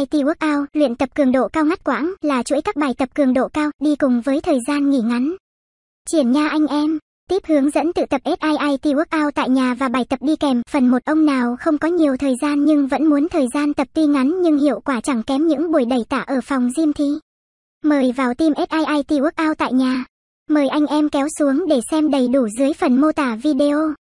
IT workout, luyện tập cường độ cao ngắt quãng là chuỗi các bài tập cường độ cao đi cùng với thời gian nghỉ ngắn. Triển nha anh em, tiếp hướng dẫn tự tập SIIT workout tại nhà và bài tập đi kèm. Phần một ông nào không có nhiều thời gian nhưng vẫn muốn thời gian tập tuy ngắn nhưng hiệu quả chẳng kém những buổi đẩy tạ ở phòng gym thì mời vào team SIIT workout tại nhà. Mời anh em kéo xuống để xem đầy đủ dưới phần mô tả video.